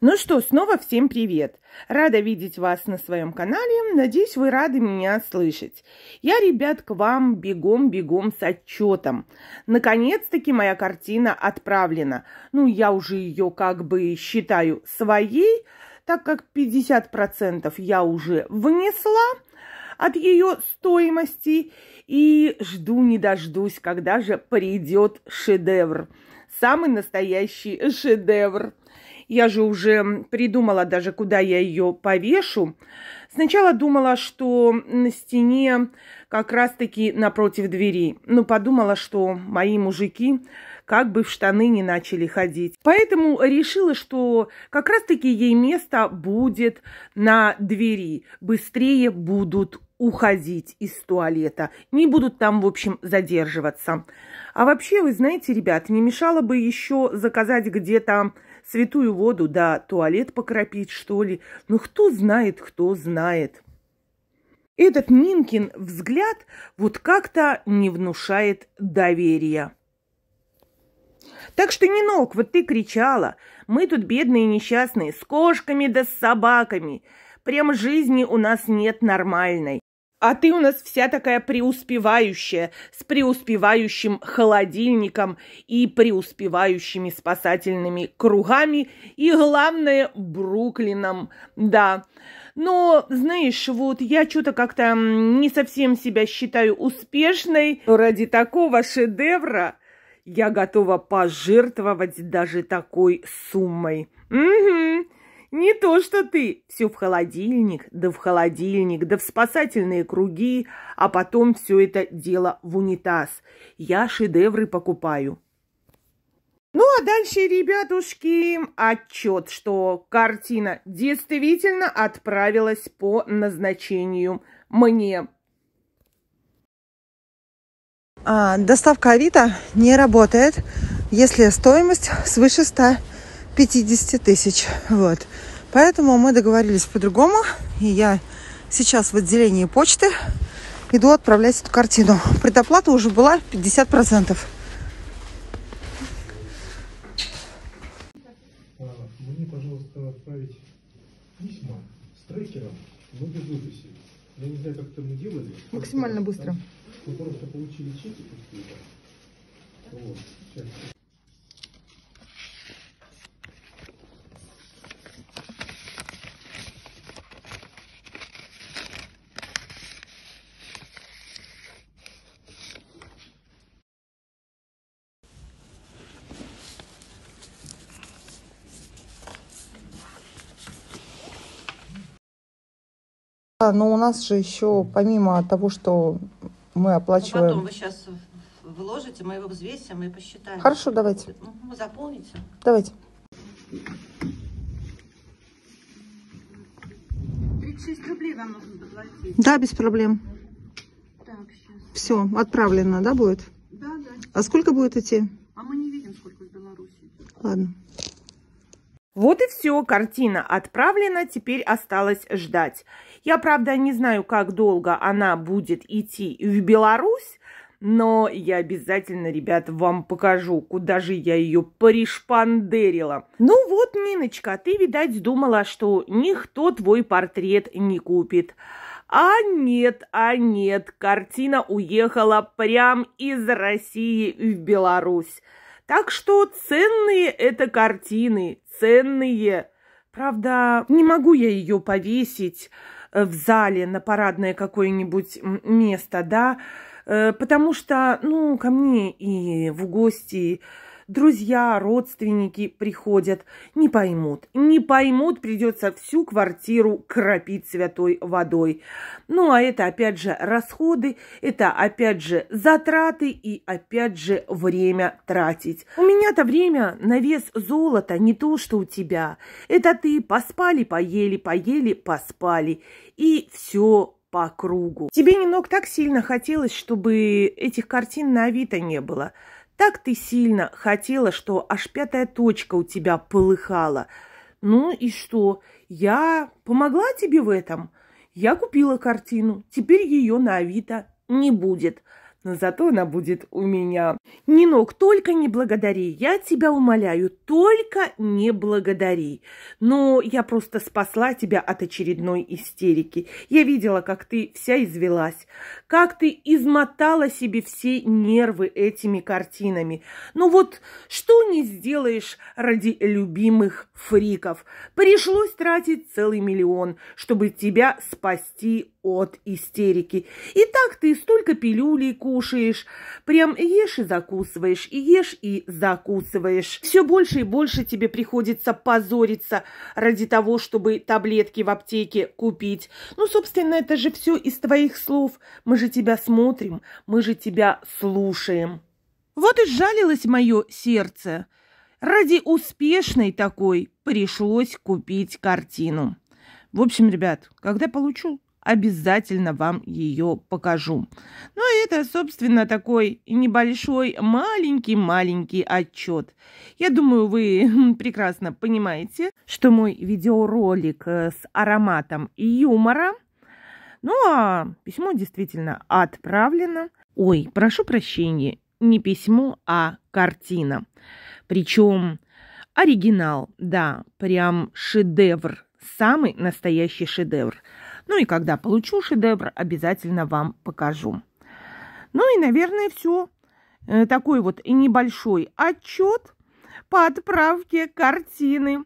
Ну что, снова всем привет! Рада видеть вас на своем канале, надеюсь, вы рады меня слышать. Я, ребят, к вам бегом-бегом с отчетом. Наконец-таки моя картина отправлена. Ну, я уже ее как бы считаю своей, так как 50% я уже внесла от ее стоимости и жду не дождусь, когда же придет шедевр. Самый настоящий шедевр. Я же уже придумала даже, куда я ее повешу. Сначала думала, что на стене как раз-таки напротив двери. Но подумала, что мои мужики как бы в штаны не начали ходить. Поэтому решила, что как раз-таки ей место будет на двери. Быстрее будут уходить из туалета. Не будут там, в общем, задерживаться. А вообще, вы знаете, ребят, не мешало бы еще заказать где-то святую воду, да туалет покропить, что ли. Ну, кто знает, кто знает. Этот Нинкин взгляд вот как-то не внушает доверия. Так что, Нинок, вот ты кричала. Мы тут бедные несчастные, с кошками да с собаками. Прям жизни у нас нет нормальной. А ты у нас вся такая преуспевающая, с преуспевающим холодильником и преуспевающими спасательными кругами, и, главное, Бруклином, да. Но, знаешь, вот я что-то как-то не совсем себя считаю успешной. Ради такого шедевра я готова пожертвовать даже такой суммой. Угу. Не то, что ты. Все в холодильник, да в холодильник, да в спасательные круги, а потом все это дело в унитаз. Я шедевры покупаю. Ну, а дальше, ребятушки, отчет, что картина действительно отправилась по назначению мне. А, доставка Авито не работает, если стоимость свыше 100 50 тысяч. Вот. Поэтому мы договорились по-другому. И я сейчас в отделении почты иду отправлять эту картину. Предоплата уже была 50%. Мне, Максимально быстро. Мы ну, просто получили чеки Да, но у нас же еще, помимо того, что мы оплачиваем... Ну, потом вы сейчас вложите, мы его взвесим и посчитаем. Хорошо, давайте. Ну, заполните. Давайте. 36 рублей вам нужно заплатить. Да, без проблем. Так, сейчас. Все, отправлено, да, будет? Да, да. А сколько будет идти? А мы не видим, сколько в Беларуси. Ладно. Вот и все, картина отправлена, теперь осталось ждать. Я, правда, не знаю, как долго она будет идти в Беларусь, но я обязательно, ребят, вам покажу, куда же я ее пришпандерила. Ну вот, Ниночка, ты, видать, думала, что никто твой портрет не купит. А нет, а нет, картина уехала прям из России в Беларусь. Так что ценные это картины, ценные. Правда, не могу я ее повесить э, в зале на парадное какое-нибудь место, да, э, потому что, ну, ко мне и в гости Друзья, родственники приходят, не поймут. Не поймут, придется всю квартиру кропить святой водой. Ну, а это, опять же, расходы, это, опять же, затраты и, опять же, время тратить. У меня-то время на вес золота не то, что у тебя. Это ты поспали, поели, поели, поспали. И все по кругу. Тебе немного так сильно хотелось, чтобы этих картин на Авито не было – так ты сильно хотела, что аж пятая точка у тебя полыхала. Ну и что? Я помогла тебе в этом? Я купила картину, теперь ее на Авито не будет но зато она будет у меня. Нинок, только не благодари, я тебя умоляю, только не благодари. Но я просто спасла тебя от очередной истерики. Я видела, как ты вся извелась, как ты измотала себе все нервы этими картинами. Ну вот, что не сделаешь ради любимых фриков? Пришлось тратить целый миллион, чтобы тебя спасти от истерики. И так ты столько пилюлей кушаешь, прям ешь и закусываешь, и ешь и закусываешь. Все больше и больше тебе приходится позориться ради того, чтобы таблетки в аптеке купить. Ну, собственно, это же все из твоих слов. Мы же тебя смотрим, мы же тебя слушаем. Вот и сжалилось мое сердце. Ради успешной такой пришлось купить картину. В общем, ребят, когда получу, обязательно вам ее покажу. Ну, а это, собственно, такой небольшой, маленький-маленький отчет. Я думаю, вы хм, прекрасно понимаете, что мой видеоролик э, с ароматом юмора ну а письмо действительно отправлено. Ой, прошу прощения, не письмо, а картина. Причем оригинал, да, прям шедевр, самый настоящий шедевр. Ну и когда получу шедевр, обязательно вам покажу. Ну и, наверное, все. Э, такой вот небольшой отчет по отправке картины.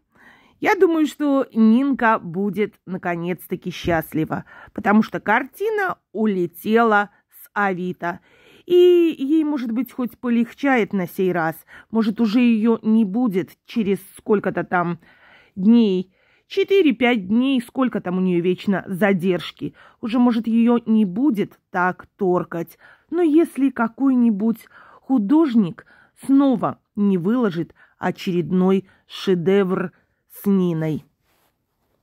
Я думаю, что Нинка будет наконец-таки счастлива, потому что картина улетела с Авито. И ей, может быть, хоть полегчает на сей раз. Может, уже ее не будет через сколько-то там дней Четыре-пять дней, сколько там у нее вечно задержки. Уже, может, ее не будет так торкать. Но если какой-нибудь художник снова не выложит очередной шедевр с Ниной.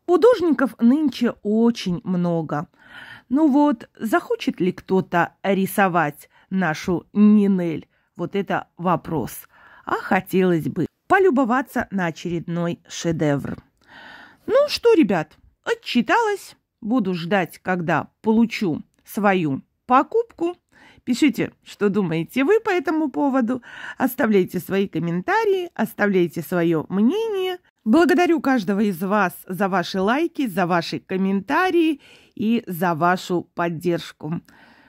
Художников нынче очень много. Ну вот, захочет ли кто-то рисовать нашу Нинель? Вот это вопрос. А хотелось бы полюбоваться на очередной шедевр. Ну что, ребят, отчиталась. Буду ждать, когда получу свою покупку. Пишите, что думаете вы по этому поводу. Оставляйте свои комментарии, оставляйте свое мнение. Благодарю каждого из вас за ваши лайки, за ваши комментарии и за вашу поддержку.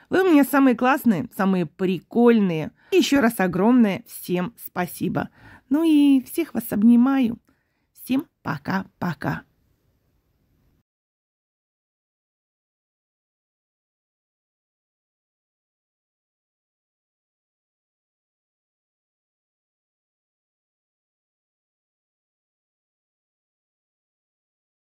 Вы у меня самые классные, самые прикольные. Еще раз огромное всем спасибо. Ну и всех вас обнимаю. Всем пока-пока.